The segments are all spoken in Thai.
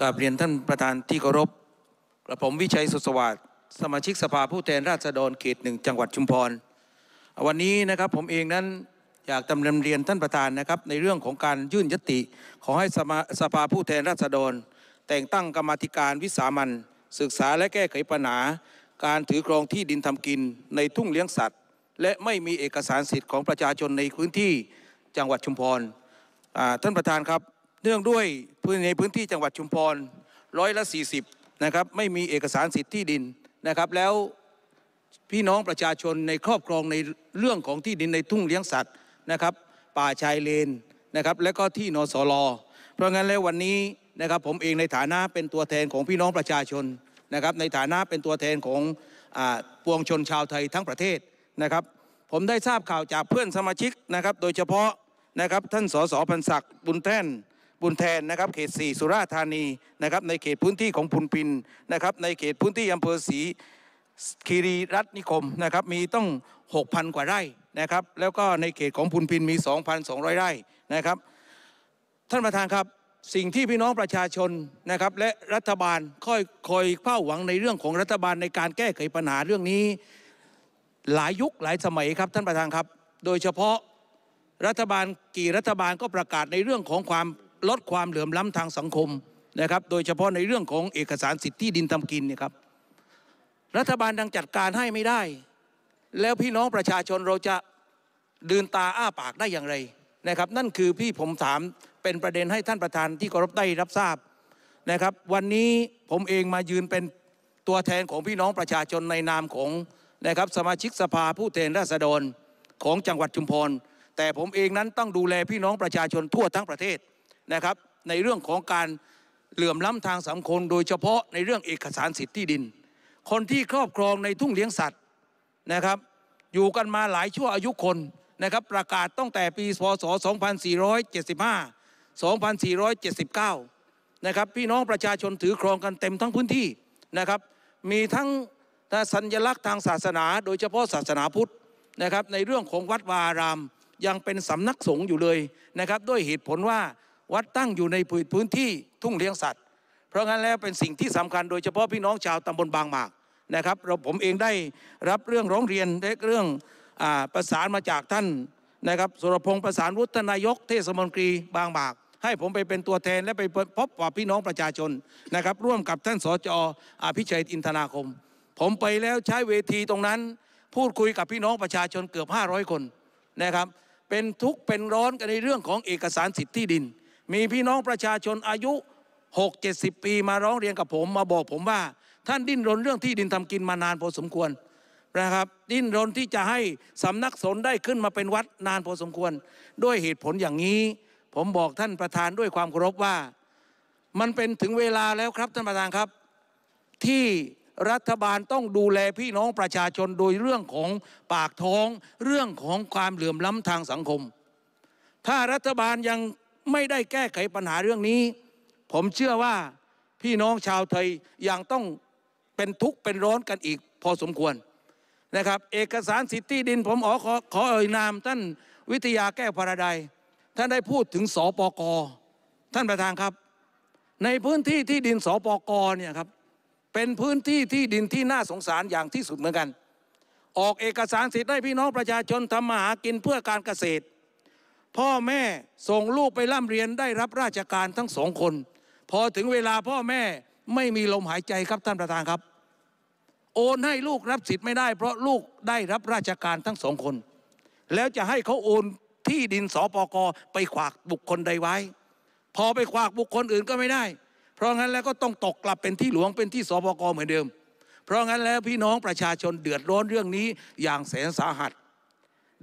กราบเรียนท่านประธานที่เคารพกระผมวิชัยสุสวัสดิ์สมาชิกสภาผู้แทนราษฎรเขตหนึ่งจังหวัดชุมพร วันนี้นะครับผมเองนั้นอยากดำเนินเรียนท่านประธานนะครับ ในเรื่องของการยื่นยติ ขอให้สมาสภาผู้แทนราษฎร แต่งตั้งกรรมธิการวิสามันศึกษาและแก้ไขปัญหาการถือครองที่ดินทำกินในทุ่งเลี้ยงสัตว์ และไม่มีเอกสารสิทธิ์ของประชาชนในพื้นที่จังหวัดชุมพรท่านประธานครับเนื่องด้วยพื้นในพื้นที่จังหวัดชุมพรร้อยละ 40นะครับไม่มีเอกสารสิทธิ์ที่ดินนะครับแล้วพี่น้องประชาชนในครอบครองในเรื่องของที่ดินในทุ่งเลี้ยงสัตว์นะครับป่าชายเลนนะครับและก็ที่นสลเพราะงั้นแล้ววันนี้นะครับผมเองในฐานะเป็นตัวแทนของพี่น้องประชาชนนะครับในฐานะเป็นตัวแทนของอปวงชนชาวไทยทั้งประเทศนะครับผมได้ทราบข่าวจากเพื่อนสมาชิกนะครับโดยเฉพาะนะครับท่านสสพันศักดิ์บุญแท่นบุญแทนนะครับเขต4สุราษฎร์ธานีนะครับในเขตพื้นที่ของพุนพินนะครับในเขตพื้นที่อำเภอศรีคีรีรัตนิคมนะครับมีต้อง 6,000 กว่าไร่นะครับแล้วก็ในเขตของพุนพินมี 2,200 ไร่นะครับท่านประธานครับสิ่งที่พี่น้องประชาชนนะครับและรัฐบาลค่อยคอยเฝ้าหวังในเรื่องของรัฐบาลในการแก้ไขปัญหาเรื่องนี้หลายยุคหลายสมัยครับท่านประธานครับโดยเฉพาะรัฐบาลกี่รัฐบาลก็ประกาศในเรื่องของความลดความเหลื่อมล้ำทางสังคมนะครับ โดยเฉพาะในเรื่องของเอกสารสิทธิดินทำกินเนี่ยครับ รัฐบาลดังจัดการให้ไม่ได้ แล้วพี่น้องประชาชนเราจะดืนตาอ้าปากได้อย่างไร นะครับ นั่นคือพี่ผมถามเป็นประเด็นให้ท่านประธานที่เคารพได้รับทราบนะครับ วันนี้ผมเองมายืนเป็นตัวแทนของพี่น้องประชาชนในนามของนะครับสมาชิกสภาผู้แทนราษฎรของจังหวัดชุมพร แต่ผมเองนั้นต้องดูแลพี่น้องประชาชนทั่วทั้งประเทศนะครับในเรื่องของการเหลื่อมล้ำทางสังคมโดยเฉพาะในเรื่องเอกสารสิทธิที่ดิน คนที่ครอบครองในทุ่งเลี้ยงสัตว์นะครับอยู่กันมาหลายชั่วอายุคนนะครับประกาศตั้งแต่ปีพศ2475 2479นะครับพี่น้องประชาชนถือครองกันเต็มทั้งพื้นที่นะครับมีทั้งสัญลักษณ์ทางศาสนา โดยเฉพาะศาสนาพุทธนะครับในเรื่องของวัดวารามยังเป็นสำนักสงฆ์อยู่เลยนะครับด้วยเหตุผลว่าวัดตั้งอยู่ในพื้นที่ทุ่งเลี้ยงสัตว์ เพราะงั้นแล้วเป็นสิ่งที่สำคัญโดยเฉพาะพี่น้องชาวตำบลบางหมากนะครับเราผมเองได้รับเรื่องร้องเรียนเรื่องอประสานมาจากท่านนะครับสุรพงศ์ประสานวุฒนายก เทศมนตรีบางหมากให้ผมไปเป็นตัวแทนและไปพบปะพี่น้องประชาชนนะครับร่วมกับท่านสจอภิชัยอินทนาคม ผมไปแล้วใช้เวทีตรงนั้นพูดคุยกับพี่น้องประชาชนเกือบ 500 คนนะครับเป็นทุกเป็นร้อนกันในเรื่องของเอกสารสิทธิดินมีพี่น้องประชาชนอายุ6 70ปีมาร้องเรียนกับผม มาบอกผมว่าท่านดิ้นรน เรื่องที่ดินทำกินมานานพอสมควรนะครับดิ้นรนที่จะให้สำนักสงฆ์ได้ขึ้นมาเป็นวัดนานพอสมควรด้วยเหตุผลอย่างนี้ ผมบอกท่านประธานด้วยความเคารพว่า มันเป็นถึงเวลาแล้วครับท่านประธานครับ ที่รัฐบาลต้องดูแลพี่น้องประชาชนโดยเรื่องของปากท้องเรื่องของความเหลื่อมล้ำทางสังคม ถ้ารัฐบาลยังไม่ได้แก้ไขปัญหาเรื่องนี้ ผมเชื่อว่าพี่น้องชาวไทยยังต้องเป็นทุกข์เป็นร้อนกันอีก พอสมควรนะครับ เอกสารสิทธิดินผมขอขอขอเอ่ยนาม ท่านวิทยาแก้วพระใดท่านได้พูดถึงสปกท่านประธานครับ ในพื้นที่ที่ดินสปกเนี่ยครับเป็นพื้นที่ที่ดินที่น่าสงสารอย่างที่สุดเหมือนกัน ออกเอกสารสิทธิ์ให้พี่น้องประชาชนทำมาหากินเพื่อการเกษตรพ่อแม่ส่งลูกไปร่ำเรียนได้รับราชการทั้งสองคน พอถึงเวลาพ่อแม่ไม่มีลมหายใจครับท่านประธานครับ โอนให้ลูกรับสิทธิ์ไม่ได้เพราะลูกได้รับราชการทั้งสองคน แล้วจะให้เขาโอนที่ดินสปกไปขวากบุคคลใดไว้ พอไปขวากบุคคลอื่นก็ไม่ได้ เพราะงั้นแล้วก็ต้องตกกลับเป็นที่หลวงเป็นที่สปกเหมือนเดิม เพราะงั้นแล้วพี่น้องประชาชนเดือดร้อนเรื่องนี้อย่างแสนสาหัส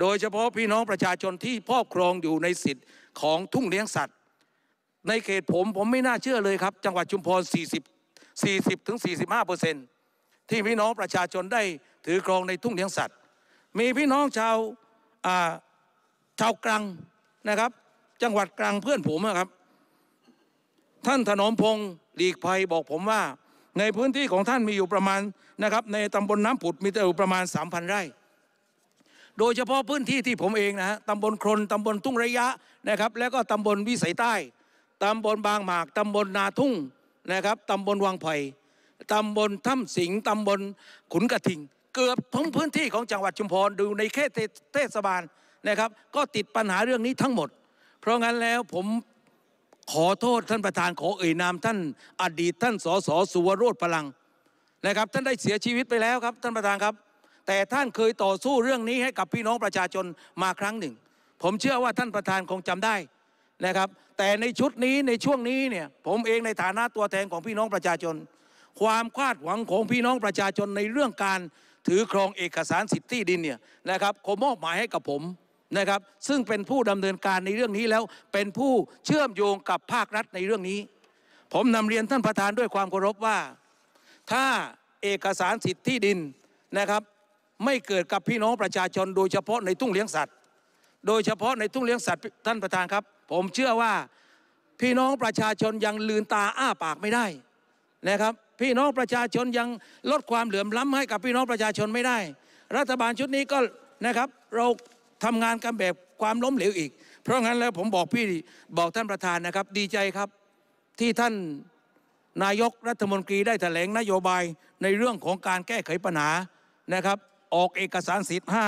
โดยเฉพาะพี่น้องประชาชนที่พ่อครองอยู่ในสิทธิ์ของทุ่งเลี้ยงสัตว์ ในเขตผมผมไม่น่าเชื่อเลยครับจังหวัดชุมพร 40 40ถึง45เปอร์เซ็นต์ที่พี่น้องประชาชนได้ถือครองในทุ่งเลี้ยงสัตว์ มีพี่น้องชาวชาวกลางนะครับ จังหวัดกลางเพื่อนผมครับ ท่านถนอมพงศ์หลีกภัยบอกผมว่าในพื้นที่ของท่านมีอยู่ประมาณนะครับในตำบลน้ำผุดมีอยู่ประมาณ3,000ไร่โดยเฉพาะพื้นที่ที่ผมเองนะฮะตำบลครนตำบลทุ่งระยะนะครับ แล้วก็ตำบลวิสัยใต้ตำบลบางหมากตำบลนาทุ่งนะครับตำบลวังไผ่ตำบลถ้ำสิงตำบลขุนกระทิงเกือบทั้งพื้นที่ของจังหวัดชุมพรดูในเขตเทศบาลนะครับ ก็ติดปัญหาเรื่องนี้ทั้งหมด เพราะงั้นแล้วผมขอโทษท่านประธานขอเอ่ยนาม ท่านอดีตท่านสสสุวรโรธพลังนะครับ ท่านได้เสียชีวิตไปแล้วครับท่านประธานครับแต่ท่านเคยต่อสู้เรื่องนี้ให้กับพี่น้องประชาชนมาครั้งหนึ่ง ผมเชื่อว่าท่านประธานคงจำได้นะครับ แต่ในชุดนี้ในช่วงนี้เนี่ยผมเองในฐานะตัวแทนของพี่น้องประชาชนความคาดหวังของพี่น้องประชาชนในเรื่องการ ถือครองเอกสารสิทธิดินเนี่ยนะครับคมมอบหมายให้กับผมนะครับ ซึ่งเป็นผู้ดำเนินการในเรื่องนี้แล้วเป็นผู้เชื่อมโยงกับภาครัฐในเรื่องนี้ ผมนำเรียนท่านประธานด้วยความเคารพว่า ถ้าเอกสารสิทธิดินนะครับไม่เกิดกับพี่น้องประชาชนโดยเฉพาะในทุ่งเลี้ยงสัตว์ โดยเฉพาะในทุ่งเลี้ยงสัตว์ท่านประธานครับ ผมเชื่อว่า พี่น้องประชาชนยังลืนตาอ้าปากไม่ได้ นะครับ พี่น้องประชาชนยังลดความเหลื่อมล้ำให้กับพี่น้องประชาชนไม่ได้ รัฐบาลชุดนี้ก็นะครับ เราทำงานกันแบบความล้มเหลวอีก เพราะงั้นแล้วผมบอกพี่บอกท่านประธานนะครับ ดีใจครับที่ท่านนายกรัฐมนตรีได้แถลงนโยบายในเรื่องของการแก้ไขปัญหานะครับออกเอกสารสิทธิ์ห้า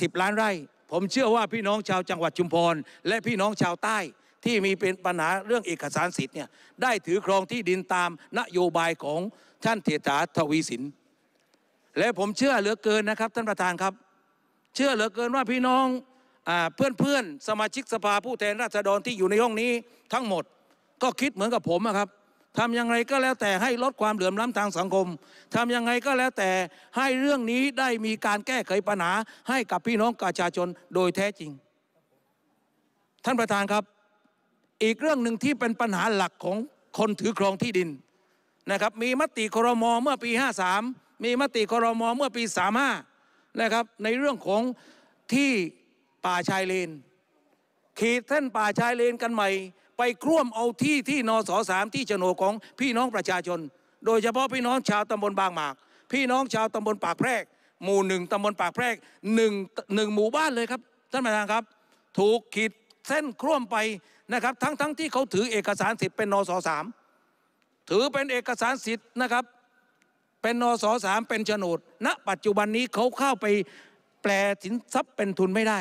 สิบล้านไร่ ผมเชื่อว่าพี่น้องชาวจังหวัดชุมพร และพี่น้องชาวใต้ที่มีเป็นปัญหาเรื่องเอกสารสิทธิ์เนี่ยได้ถือครองที่ดินตามนโยบายของท่านเทถาทวีสิน และผมเชื่อเหลือเกินนะครับท่านประธานครับ เชื่อเหลือเกินว่าพี่น้องเพื่อนเพื่อนสมาชิกสภาผู้แทนราษฎรที่อยู่ในห้องนี้ ทั้งหมดก็คิดเหมือนกับผมครับทำยังไงก็แล้วแต่ให้ลดความเหลื่อมล้ำทางสังคมทำยังไงก็แล้วแต่ให้เรื่องนี้ได้มีการแก้ไขปัญหาให้กับพี่น้องประชาชนโดยแท้จริงท่านประธานครับ อีกเรื่องหนึ่งที่เป็นปัญหาหลักของคนถือครองที่ดินนะครับ มีมติครมเมื่อปี 53 มีมติครมเมื่อปี35นะครับ ในเรื่องของที่ป่าชายเลน ขีดเส้นป่าชายเลนกันใหม่ไปคร่วมเอาที่ที่นสสามที่โฉนดของพี่น้องประชาชน โดยเฉพาะพี่น้องชาวตำบลบางหมากพี่น้องชาวตำบลปากแพรกหมู่หนึ่งตำบลปากแพรกหนึ่งหนึ่งหมู่บ้านเลยครับท่านประธานครับ ถูกขีดเส้นคร่วมไปนะครับ ทั้งทั้งที่เขาถือเอกสารสิทธิ์เป็นนสสามถือเป็นเอกสารสิทธิ์นะครับ เป็นนสสามเป็นโฉนด ณ ปัจจุบันนี้เขาเข้าไปแปลสินทรัพย์เป็นทุนไม่ได้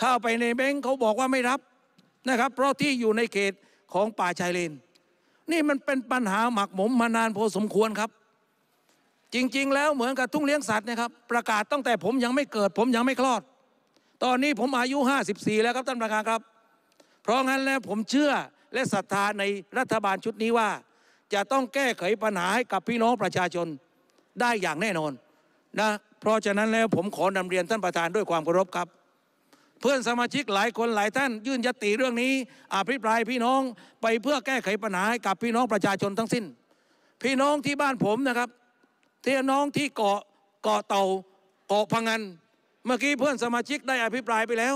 เข้าไปในแบงก์เขาบอกว่าไม่รับนะครับเพราะที่อยู่ในเขตของป่าชายเลนนี่มันเป็นปัญหาหมักหมมมานานพอสมควรครับ จริงๆ แล้วเหมือนกับทุ่งเลี้ยงสัตว์นะครับประกาศตั้งแต่ผมยังไม่เกิด ผมยังไม่คลอด ตอนนี้ผมอายุ 54 แล้วครับ ท่านประธานครับ เพราะงั้นแล้วผมเชื่อและศรัทธาในรัฐบาลชุดนี้ว่า จะต้องแก้ไขปัญหาให้กับพี่น้องประชาชนได้อย่างแน่นอนนะเพราะฉะนั้นแล้วผมขอนำเรียนท่านประธานด้วยความเคารพครับเพื่อนสมาชิกหลายคนหลายท่านยื่นยติเรื่องนี้อภิปรายพี่น้องไปเพื่อแก้ไขปัญหาให้กับพี่น้องประชาชนทั้งสิ้น พี่น้องที่บ้านผมนะครับที่น้องที่เกาะเกาะเต่าเกาะพังงันเมื่อกี้เพื่อนสมาชิกได้อภิปรายไปแล้ว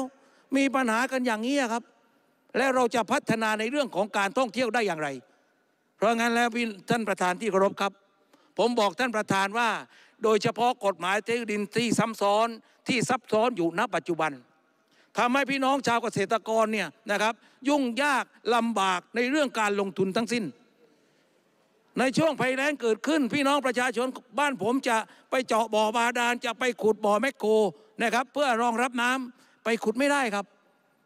มีปัญหากันอย่างนี้ครับ และเราจะพัฒนาในเรื่องของการท่องเที่ยวได้อย่างไร เพราะงั้นแล้วท่านประธานที่เคารพครับ ผมบอกท่านประธานว่า โดยเฉพาะกฎหมายที่ดินที่ซ้ำซ้อนที่ซับซ้อนอยู่ณปัจจุบันทำให้พี่น้องชาวเกษตรกรเนี่ยนะครับยุ่งยากลำบากในเรื่องการลงทุนทั้งสิ้น ในช่วงภัยแล้งเกิดขึ้น พี่น้องประชาชนบ้านผมจะไปเจาะบ่อบาดาลจะไปขุดบ่อแมกโกนะครับ เพื่อรองรับน้ำไปขุดไม่ได้ครับ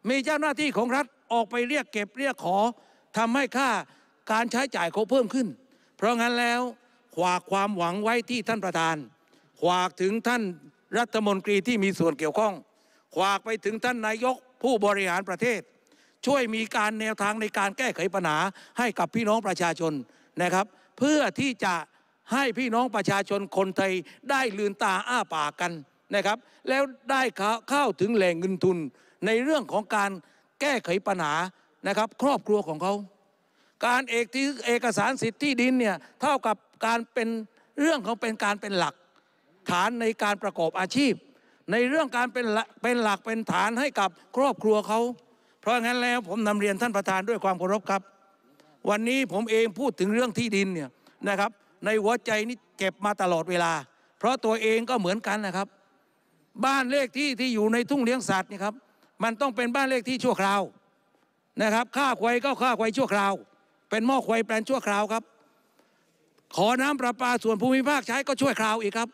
มีเจ้าหน้าที่ของรัฐออกไปเรียกเก็บเรียกขอทำให้ค่าการใช้จ่ายเขาเพิ่มขึ้น เพราะงั้นแล้วฝากความหวังไว้ที่ท่านประธานฝากถึงท่านรัฐมนตรีที่มีส่วนเกี่ยวข้องฝากไปถึงท่านนายกผู้บริหารประเทศ ช่วยมีการแนวทางในการแก้ไขปัญหาให้กับพี่น้องประชาชนนะครับ เพื่อที่จะให้พี่น้องประชาชนคนไทยได้ลืนตาอ้าปากกันนะครับ แล้วได้เข้าถึงแหล่งเงินทุนในเรื่องของการแก้ไขปัญหานะครับครอบครัวของเขาการเอกที่เอกสารสิทธิ์ที่ดินเนี่ยเท่ากับการเป็นเรื่องของเป็นการเป็นหลัก ฐานในการประกอบอาชีพในเรื่องการเป็นเป็นหลักเป็นฐานให้กับครอบครัวเขา เพราะงั้นแล้วผมนำเรียนท่านประธานด้วยความเคารพครับ วันนี้ผมเองพูดถึงเรื่องที่ดินเนี่ยนะครับ ในหัวใจนี่เก็บมาตลอดเวลา เพราะตัวเองก็เหมือนกันนะครับ บ้านเลขที่ที่อยู่ในทุ่งเลี้ยงสัตว์นี่ครับมันต้องเป็นบ้านเลขที่ชั่วคราวนะครับค่าควายก็ค่าควายชั่วคราว เป็นหม้อควายแปลนชั่วคราวครับขอน้ำประปาส่วนภูมิภาคใช้ก็ช่วยคราวอีกครับ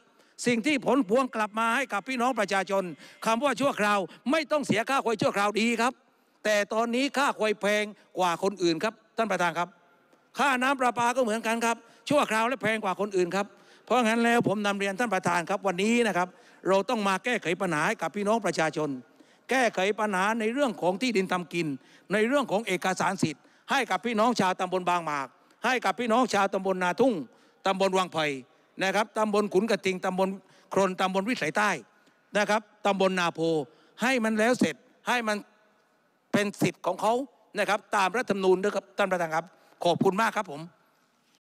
สิ่งที่ผลพวงกลับมาให้กับพี่น้องประชาชน คำว่าชั่วคราวไม่ต้องเสียค่าควยชั่วคราวดีครับ แต่ตอนนี้ค่าควยแพงกว่าคนอื่นครับ ท่านประธานครับค่าน้ำประปาก็เหมือนกันครับ ชั่วคราวและแพงกว่าคนอื่นครับเพราะงั้นแล้วผมนำเรียนท่านประธานครับวันนี้นะครับเราต้องมาแก้ไขปัญหาให้กับพี่น้องประชาชน แก้ไขปัญหาในเรื่องของที่ดินทำกิน ในเรื่องของเอกสารสิทธิ์ ให้กับพี่น้องชาวตำบลบางหมาก ให้กับพี่น้องชาวตำบลนาทุ่ง ตำบลวังไผ่นะครับ ตำบลขุนกระทิง ตำบลครน ตำบลวิสัยใต้ นะครับ ตำบลนาโพ ให้มันแล้วเสร็จ ให้มันเป็นสิทธิ์ของเขานะครับ ตามรัฐธรรมนูญนะครับ ท่านประธานครับ ขอบคุณมากครับผม